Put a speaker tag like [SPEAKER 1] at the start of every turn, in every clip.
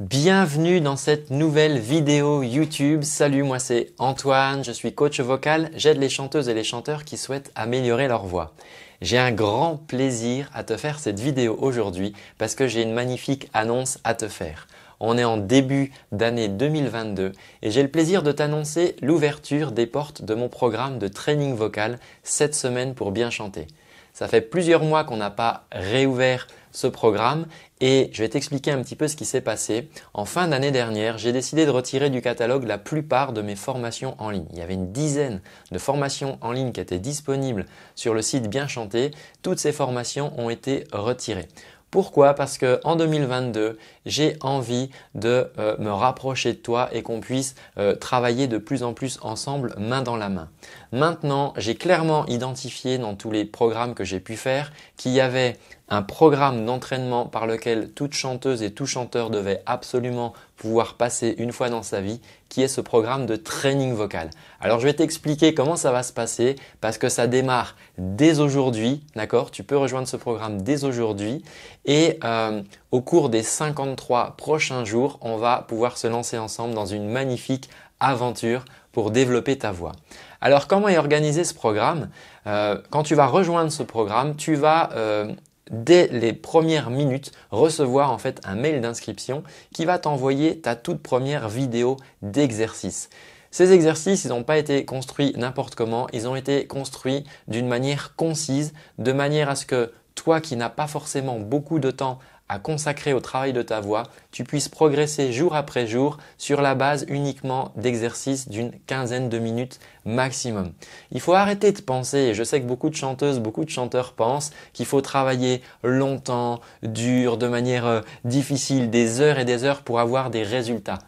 [SPEAKER 1] Bienvenue dans cette nouvelle vidéo YouTube. Salut, moi c'est Antoine, je suis coach vocal, j'aide les chanteuses et les chanteurs qui souhaitent améliorer leur voix. J'ai un grand plaisir à te faire cette vidéo aujourd'hui parce que j'ai une magnifique annonce à te faire. On est en début d'année 2022 et j'ai le plaisir de t'annoncer l'ouverture des portes de mon programme de training vocal cette semaine pour bien chanter. Ça fait plusieurs mois qu'on n'a pas réouvert ce programme et je vais t'expliquer un petit peu ce qui s'est passé. En fin d'année dernière, j'ai décidé de retirer du catalogue la plupart de mes formations en ligne. Il y avait une dizaine de formations en ligne qui étaient disponibles sur le site Bien Chanté. Toutes ces formations ont été retirées. Pourquoi Parce que en 2022, j'ai envie de euh, me rapprocher de toi et qu'on puisse euh, travailler de plus en plus ensemble, main dans la main. Maintenant, j'ai clairement identifié dans tous les programmes que j'ai pu faire qu'il y avait un programme d'entraînement par lequel toute chanteuse et tout chanteur devait absolument pouvoir passer une fois dans sa vie, qui est ce programme de training vocal. Alors je vais t'expliquer comment ça va se passer parce que ça démarre dès aujourd'hui, d'accord Tu peux rejoindre ce programme dès aujourd'hui et euh, au cours des 53 prochains jours, on va pouvoir se lancer ensemble dans une magnifique aventure pour développer ta voix. Alors comment est organisé ce programme euh, Quand tu vas rejoindre ce programme, tu vas euh, dès les premières minutes, recevoir en fait un mail d'inscription qui va t'envoyer ta toute première vidéo d'exercice. Ces exercices, ils n'ont pas été construits n'importe comment, ils ont été construits d'une manière concise, de manière à ce que toi qui n'as pas forcément beaucoup de temps à consacrer au travail de ta voix, tu puisses progresser jour après jour sur la base uniquement d'exercices d'une quinzaine de minutes maximum. Il faut arrêter de penser, et je sais que beaucoup de chanteuses, beaucoup de chanteurs pensent qu'il faut travailler longtemps, dur, de manière euh, difficile, des heures et des heures pour avoir des résultats.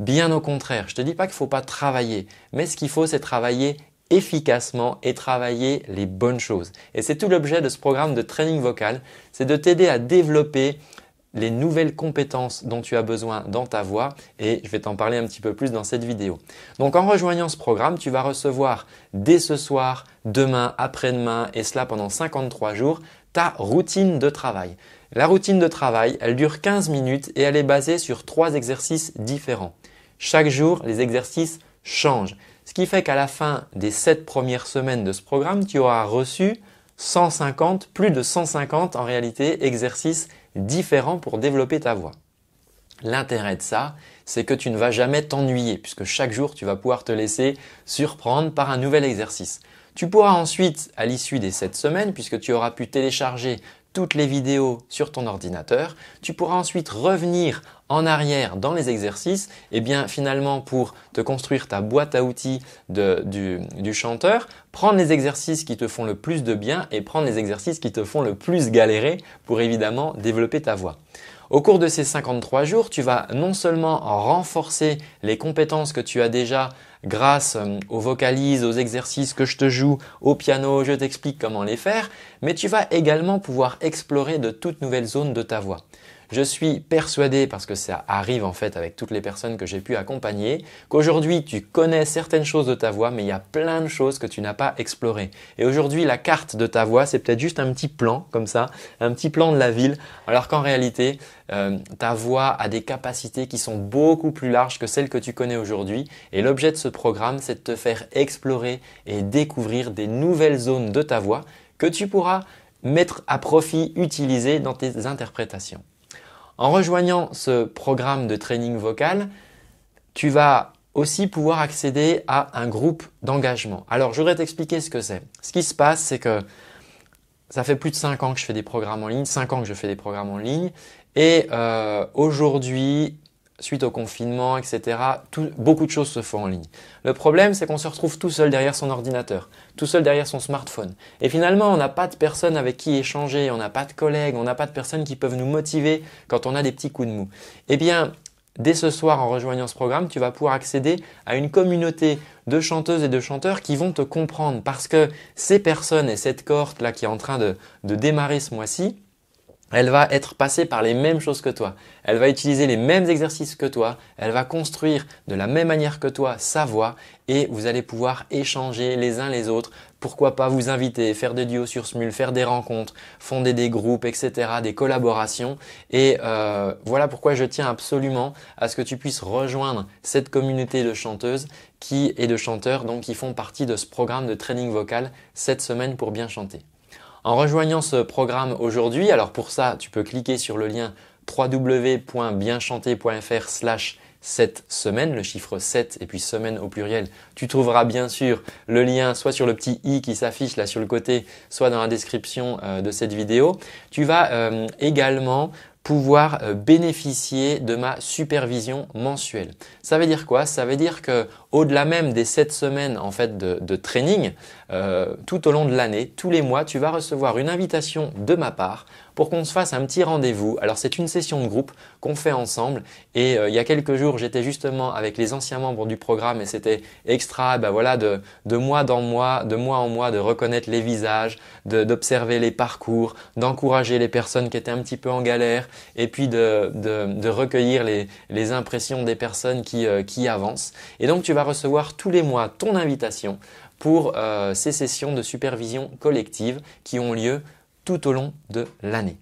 [SPEAKER 1] Bien au contraire, je ne te dis pas qu'il ne faut pas travailler, mais ce qu'il faut c'est travailler efficacement et travailler les bonnes choses. Et c'est tout l'objet de ce programme de training vocal, c'est de t'aider à développer les nouvelles compétences dont tu as besoin dans ta voix et je vais t'en parler un petit peu plus dans cette vidéo. Donc en rejoignant ce programme, tu vas recevoir dès ce soir, demain, après-demain et cela pendant 53 jours ta routine de travail. La routine de travail, elle dure 15 minutes et elle est basée sur trois exercices différents. Chaque jour, les exercices changent qui fait qu'à la fin des sept premières semaines de ce programme, tu auras reçu 150, plus de 150 en réalité, exercices différents pour développer ta voix. L'intérêt de ça, c'est que tu ne vas jamais t'ennuyer puisque chaque jour, tu vas pouvoir te laisser surprendre par un nouvel exercice. Tu pourras ensuite, à l'issue des 7 semaines, puisque tu auras pu télécharger toutes les vidéos sur ton ordinateur. Tu pourras ensuite revenir en arrière dans les exercices et eh bien finalement pour te construire ta boîte à outils du, du, chanteur, prendre les exercices qui te font le plus de bien et prendre les exercices qui te font le plus galérer pour évidemment développer ta voix. Au cours de ces 53 jours, tu vas non seulement renforcer les compétences que tu as déjà grâce euh, aux vocalises, aux exercices que je te joue, au piano, je t'explique comment les faire, mais tu vas également pouvoir explorer de toutes nouvelles zones de ta voix. Je suis persuadé, parce que ça arrive en fait avec toutes les personnes que j'ai pu accompagner, qu'aujourd'hui tu connais certaines choses de ta voix, mais il y a plein de choses que tu n'as pas explorées. Et aujourd'hui, la carte de ta voix, c'est peut-être juste un petit plan comme ça, un petit plan de la ville, alors qu'en réalité, euh, ta voix a des capacités qui sont beaucoup plus larges que celles que tu connais aujourd'hui. Et l'objet de ce programme, c'est de te faire explorer et découvrir des nouvelles zones de ta voix que tu pourras mettre à profit, utiliser dans tes interprétations. En rejoignant ce programme de training vocal, tu vas aussi pouvoir accéder à un groupe d'engagement. Alors, je voudrais t'expliquer ce que c'est. Ce qui se passe, c'est que ça fait plus de 5 ans que je fais des programmes en ligne, 5 ans que je fais des programmes en ligne, et euh, aujourd'hui, suite au confinement, etc., beaucoup de choses se font en ligne. Le problème, c'est qu'on se retrouve tout seul derrière son ordinateur, tout seul derrière son smartphone. Et finalement, on n'a pas de personne avec qui échanger, on n'a pas de collègues, on n'a pas de personnes qui peuvent nous motiver quand on a des petits coups de mou. Eh bien, dès ce soir, en rejoignant ce programme, tu vas pouvoir accéder à une communauté de chanteuses et de chanteurs qui vont te comprendre parce que ces personnes et cette cohorte-là qui est en train de démarrer ce mois-ci, elle va être passée par les mêmes choses que toi, elle va utiliser les mêmes exercices que toi, elle va construire de la même manière que toi sa voix et vous allez pouvoir échanger les uns les autres. Pourquoi pas vous inviter, faire des duos sur Smule, faire des rencontres, fonder des groupes, etc., des collaborations. Et euh, voilà pourquoi je tiens absolument à ce que tu puisses rejoindre cette communauté de chanteuses qui et de chanteurs donc qui font partie de ce programme de training vocal cette semaine pour bien chanter. En rejoignant ce programme aujourd'hui, alors pour ça, tu peux cliquer sur le lien www.bienchanter.fr slash 7 semaine le chiffre 7 et puis semaine au pluriel. Tu trouveras bien sûr le lien soit sur le petit i qui s'affiche là sur le côté, soit dans la description euh, de cette vidéo. Tu vas euh, également pouvoir euh, bénéficier de ma supervision mensuelle. Ça veut dire quoi Ça veut dire que au-delà même des 7 semaines en fait de, training, euh, tout au long de l'année, tous les mois, tu vas recevoir une invitation de ma part pour qu'on se fasse un petit rendez-vous. Alors c'est une session de groupe qu'on fait ensemble et euh, il y a quelques jours j'étais justement avec les anciens membres du programme et c'était extra bah voilà, de, de mois dans mois, de mois en mois de reconnaître les visages, d'observer les parcours, d'encourager les personnes qui étaient un petit peu en galère et puis de, recueillir les, impressions des personnes euh, qui, avancent. Et donc tu vas recevoir tous les mois ton invitation pour euh, ces sessions de supervision collective qui ont lieu tout au long de l'année.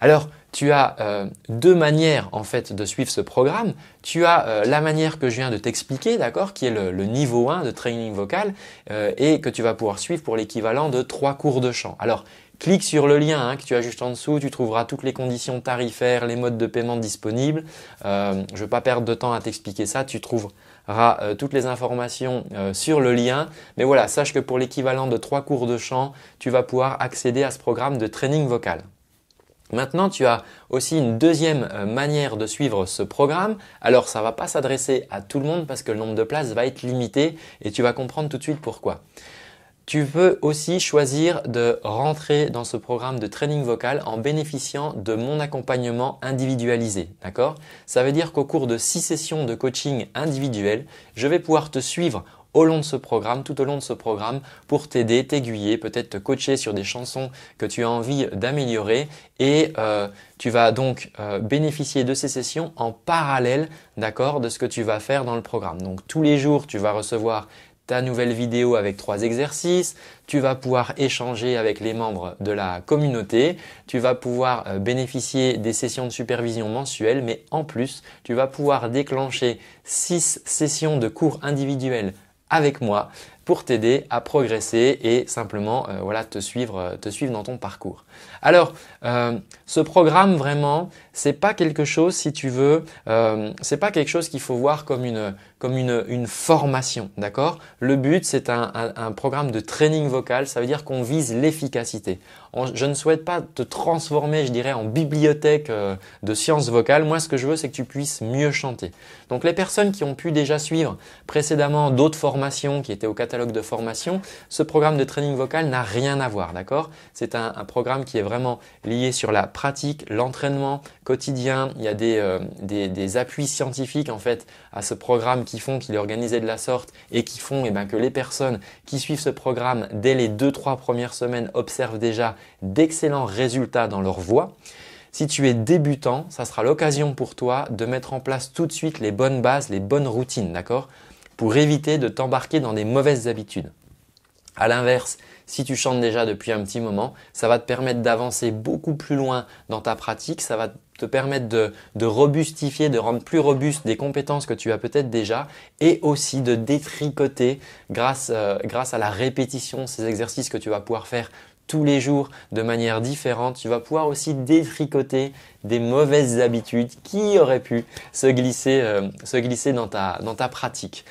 [SPEAKER 1] Alors, tu as euh, deux manières en fait de suivre ce programme. Tu as euh, la manière que je viens de t'expliquer, d'accord, qui est le, niveau 1 de training vocal euh, et que tu vas pouvoir suivre pour l'équivalent de trois cours de chant. Alors, clique sur le lien hein, que tu as juste en dessous, tu trouveras toutes les conditions tarifaires, les modes de paiement disponibles. je ne vais pas perdre de temps à t'expliquer ça, tu trouves euh, toutes les informations euh, sur le lien. Mais voilà, sache que pour l'équivalent de trois cours de chant, tu vas pouvoir accéder à ce programme de training vocal. Maintenant, tu as aussi une deuxième euh, manière de suivre ce programme. Alors, ça ne va pas s'adresser à tout le monde parce que le nombre de places va être limité et tu vas comprendre tout de suite pourquoi. Tu peux aussi choisir de rentrer dans ce programme de training vocal en bénéficiant de mon accompagnement individualisé, d'accord Ça veut dire qu'au cours de six sessions de coaching individuel, je vais pouvoir te suivre au long de ce programme, tout au long de ce programme, pour t'aider, t'aiguiller, peut-être te coacher sur des chansons que tu as envie d'améliorer. Et euh, tu vas donc euh, bénéficier de ces sessions en parallèle, d'accord, de ce que tu vas faire dans le programme. Donc tous les jours, tu vas recevoir ta nouvelle vidéo avec trois exercices, tu vas pouvoir échanger avec les membres de la communauté, tu vas pouvoir euh, bénéficier des sessions de supervision mensuelles, mais en plus, tu vas pouvoir déclencher six sessions de cours individuels avec moi pour t'aider à progresser et simplement euh, voilà te suivre, euh, te suivre dans ton parcours. Alors euh, ce programme vraiment c'est pas quelque chose si tu veux c'est pas quelque chose qu'il faut voir comme une formation d'accord. Le but c'est un, un, programme de training vocal ça veut dire qu'on vise l'efficacité. Je ne souhaite pas te transformer je dirais en bibliothèque de sciences vocales. Moi ce que je veux c'est que tu puisses mieux chanter. Donc les personnes qui ont pu déjà suivre précédemment d'autres formations qui étaient au catalogue de formation, ce programme de training vocal n'a rien à voir, d'accord C'est un, programme qui est vraiment lié sur la pratique, l'entraînement quotidien. Il y a euh, des, appuis scientifiques en fait à ce programme qui font qu'il est organisé de la sorte et qui font eh ben, que les personnes qui suivent ce programme dès les 2-3 premières semaines observent déjà d'excellents résultats dans leur voix. Si tu es débutant, ça sera l'occasion pour toi de mettre en place tout de suite les bonnes bases, les bonnes routines, d'accord pour éviter de t'embarquer dans des mauvaises habitudes. À l'inverse, si tu chantes déjà depuis un petit moment, ça va te permettre d'avancer beaucoup plus loin dans ta pratique, ça va te permettre de, de, robustifier, de rendre plus robuste des compétences que tu as peut-être déjà et aussi de détricoter grâce, euh, grâce à la répétition ces exercices que tu vas pouvoir faire tous les jours de manière différente. Tu vas pouvoir aussi détricoter des mauvaises habitudes qui auraient pu se glisser, euh, se glisser dans, ta, dans ta pratique.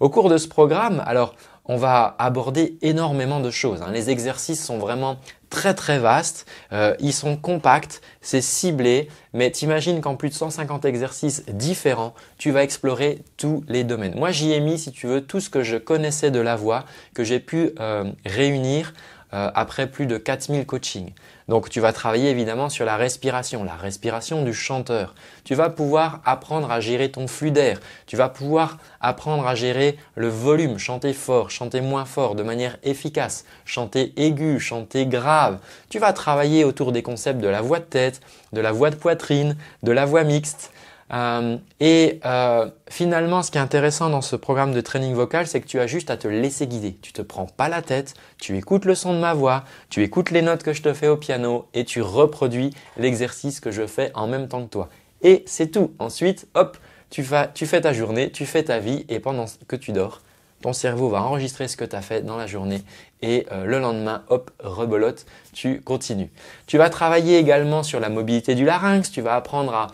[SPEAKER 1] Au cours de ce programme, alors on va aborder énormément de choses. Hein. Les exercices sont vraiment très très vastes, euh, ils sont compacts, c'est ciblé, mais t'imagines qu'en plus de 150 exercices différents, tu vas explorer tous les domaines. Moi j'y ai mis, si tu veux, tout ce que je connaissais de la voix, que j'ai pu euh, réunir euh, après plus de 4000 coachings. Donc tu vas travailler évidemment sur la respiration, la respiration du chanteur. Tu vas pouvoir apprendre à gérer ton flux d'air. Tu vas pouvoir apprendre à gérer le volume, chanter fort, chanter moins fort de manière efficace, chanter aigu, chanter grave. Tu vas travailler autour des concepts de la voix de tête, de la voix de poitrine, de la voix mixte. Euh, et euh, finalement, ce qui est intéressant dans ce programme de training vocal, c'est que tu as juste à te laisser guider. Tu te prends pas la tête, tu écoutes le son de ma voix, tu écoutes les notes que je te fais au piano et tu reproduis l'exercice que je fais en même temps que toi. Et c'est tout. Ensuite, hop, tu, fais ta journée, tu fais ta vie et pendant que tu dors, ton cerveau va enregistrer ce que tu as fait dans la journée et euh, le lendemain, hop, rebolote, tu continues. Tu vas travailler également sur la mobilité du larynx, tu vas apprendre à,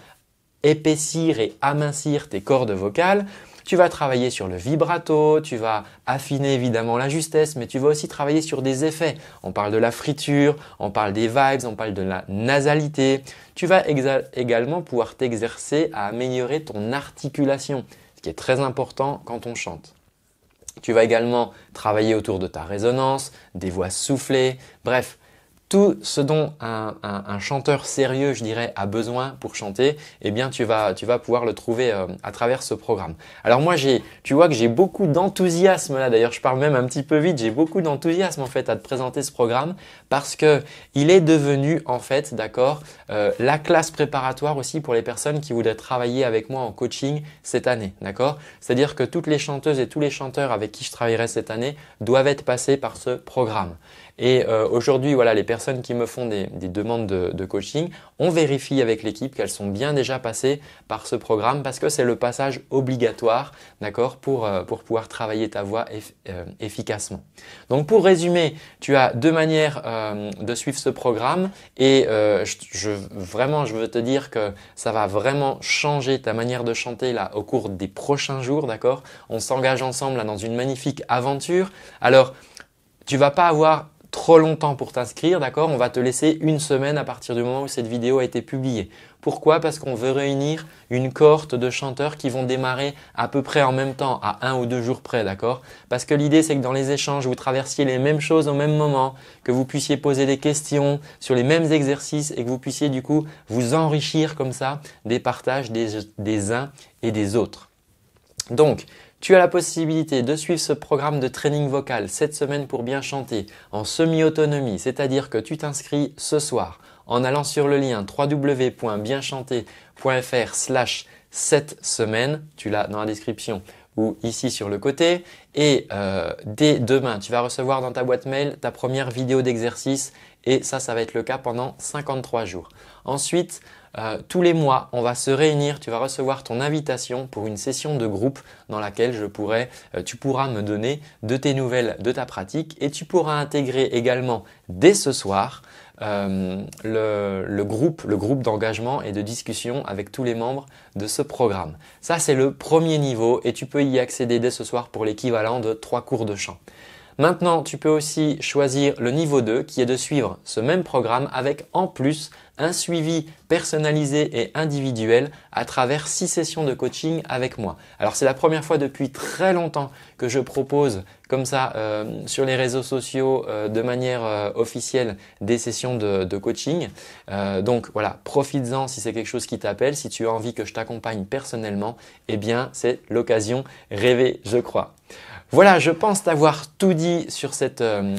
[SPEAKER 1] épaissir et amincir tes cordes vocales. Tu vas travailler sur le vibrato, tu vas affiner évidemment la justesse, mais tu vas aussi travailler sur des effets. On parle de la friture, on parle des vibes, on parle de la nasalité. Tu vas également pouvoir t'exercer à améliorer ton articulation, ce qui est très important quand on chante. Tu vas également travailler autour de ta résonance, des voix soufflées, bref, tout ce dont un, chanteur sérieux, je dirais, a besoin pour chanter, eh bien tu vas, pouvoir le trouver euh, à travers ce programme. Alors moi, j'ai, tu vois que j'ai beaucoup d'enthousiasme là. D'ailleurs, je parle même un petit peu vite. J'ai beaucoup d'enthousiasme en fait à te présenter ce programme parce qu'il est devenu en fait, d'accord, euh, la classe préparatoire aussi pour les personnes qui voudraient travailler avec moi en coaching cette année, d'accord. C'est-à-dire que toutes les chanteuses et tous les chanteurs avec qui je travaillerai cette année doivent être passés par ce programme. Et euh, aujourd'hui, voilà, les personnes qui me font des, demandes de, coaching, on vérifie avec l'équipe qu'elles sont bien déjà passées par ce programme parce que c'est le passage obligatoire, d'accord, pour, euh, pouvoir travailler ta voix euh, efficacement. Donc pour résumer, tu as deux manières de suivre ce programme et je, vraiment, je veux te dire que ça va vraiment changer ta manière de chanter là au cours des prochains jours, d'accord On s'engage ensemble là dans une magnifique aventure. Alors, tu vas pas avoir trop longtemps pour t'inscrire, d'accord On va te laisser une semaine à partir du moment où cette vidéo a été publiée. Pourquoi Parce qu'on veut réunir une cohorte de chanteurs qui vont démarrer à peu près en même temps, à un ou deux jours près, d'accord Parce que l'idée, c'est que dans les échanges, vous traversiez les mêmes choses au même moment, que vous puissiez poser des questions sur les mêmes exercices et que vous puissiez du coup vous enrichir comme ça des partages des, des uns et des autres. Donc, tu as la possibilité de suivre ce programme de training vocal cette semaine pour bien chanter en semi-autonomie, c'est-à-dire que tu t'inscris ce soir en allant sur le lien www.bienchanter.fr slash 7 semaines, tu l'as dans la description, ou ici sur le côté. Et euh, dès demain, tu vas recevoir dans ta boîte mail ta première vidéo d'exercice et ça, ça va être le cas pendant 53 jours. Ensuite, euh, tous les mois, on va se réunir, tu vas recevoir ton invitation pour une session de groupe dans laquelle je pourrai, euh, tu pourras me donner de tes nouvelles de ta pratique et tu pourras intégrer également dès ce soir euh, le, le, groupe, le groupe d'engagement et de discussion avec tous les membres de ce programme. Ça, c'est le premier niveau et tu peux y accéder dès ce soir pour l'équivalent de trois cours de chant. Maintenant, tu peux aussi choisir le niveau 2 qui est de suivre ce même programme avec en plus un suivi personnalisé et individuel à travers six sessions de coaching avec moi. Alors c'est la première fois depuis très longtemps que je propose comme ça euh, sur les réseaux sociaux euh, de manière euh, officielle des sessions de, coaching. donc voilà, profites-en si c'est quelque chose qui t'appelle, si tu as envie que je t'accompagne personnellement, eh bien c'est l'occasion rêvée, je crois. Voilà, je pense t'avoir tout dit sur cette, euh,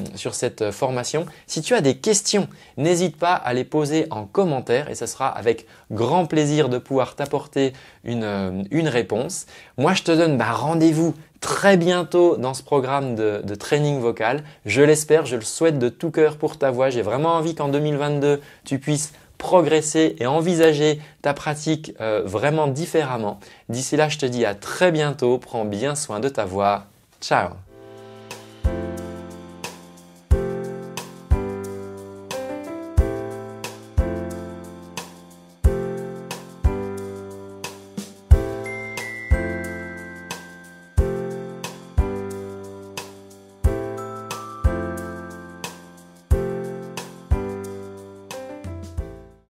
[SPEAKER 1] euh, formation. Si tu as des questions, n'hésite pas à les poser en commentaire et ce sera avec grand plaisir de pouvoir t'apporter une, euh, réponse. Moi, je te donne bah, rendez-vous très bientôt dans ce programme de, training vocal. Je l'espère, je le souhaite de tout cœur pour ta voix. J'ai vraiment envie qu'en 2022, tu puisses progresser et envisager ta pratique vraiment différemment. D'ici là, je te dis à très bientôt. Prends bien soin de ta voix. 加油！